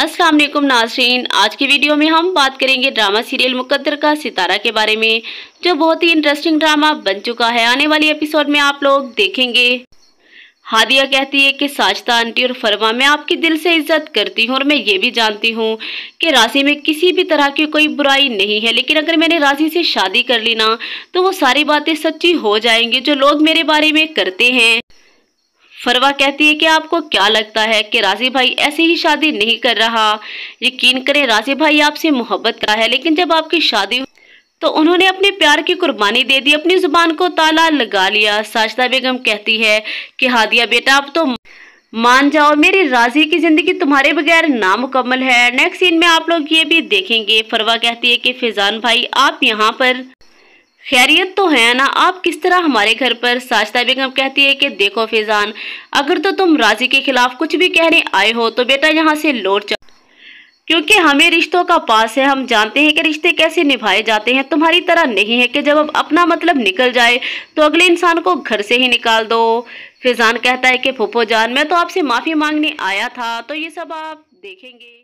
अस्सलाम वालेकुम नासरीन आज की वीडियो में हम बात करेंगे ड्रामा सीरियल मुकद्दर का सितारा के बारे में जो बहुत ही इंटरेस्टिंग ड्रामा बन चुका है आने वाली एपिसोड में आप लोग देखेंगे हादिया कहती है कि साजता आंटी और फरमा मैं आपकी दिल से इज्जत करती हूँ और मैं ये भी जानती हूँ कि राशि में किसी भी तरह की कोई बुराई नहीं है लेकिन अगर मैंने राशि से शादी कर ली ना तो वो सारी बातें सच्ची हो जाएंगी जो लोग मेरे बारे में करते हैं फरवा कहती है कि आपको क्या लगता है कि राजी भाई ऐसे ही शादी नहीं कर रहा यकीन करें राजी भाई आपसे मोहब्बत का है लेकिन जब आपकी शादी तो उन्होंने अपने प्यार की कुर्बानी दे दी अपनी जुबान को ताला लगा लिया साजदा बेगम कहती है कि हादिया बेटा आप तो मान जाओ मेरी राजी की ज़िंदगी तुम्हारे बगैर नामुकम्मल है नेक्स्ट सीन में आप लोग ये भी देखेंगे फरवा कहती है कि फिजान भाई आप यहाँ पर खैरियत तो है ना आप किस तरह हमारे घर पर साजता बेगम कहती है कि देखो फिजान अगर तो तुम राजी के खिलाफ कुछ भी कहने आए हो तो बेटा यहाँ से लौट जाओ क्योंकि हमें रिश्तों का पास है हम जानते हैं कि रिश्ते कैसे निभाए जाते हैं तुम्हारी तरह नहीं है कि जब अब अपना मतलब निकल जाए तो अगले इंसान को घर से ही निकाल दो फिजान कहता है कि फूफो जान मैं तो आपसे माफ़ी मांगने आया था तो ये सब आप देखेंगे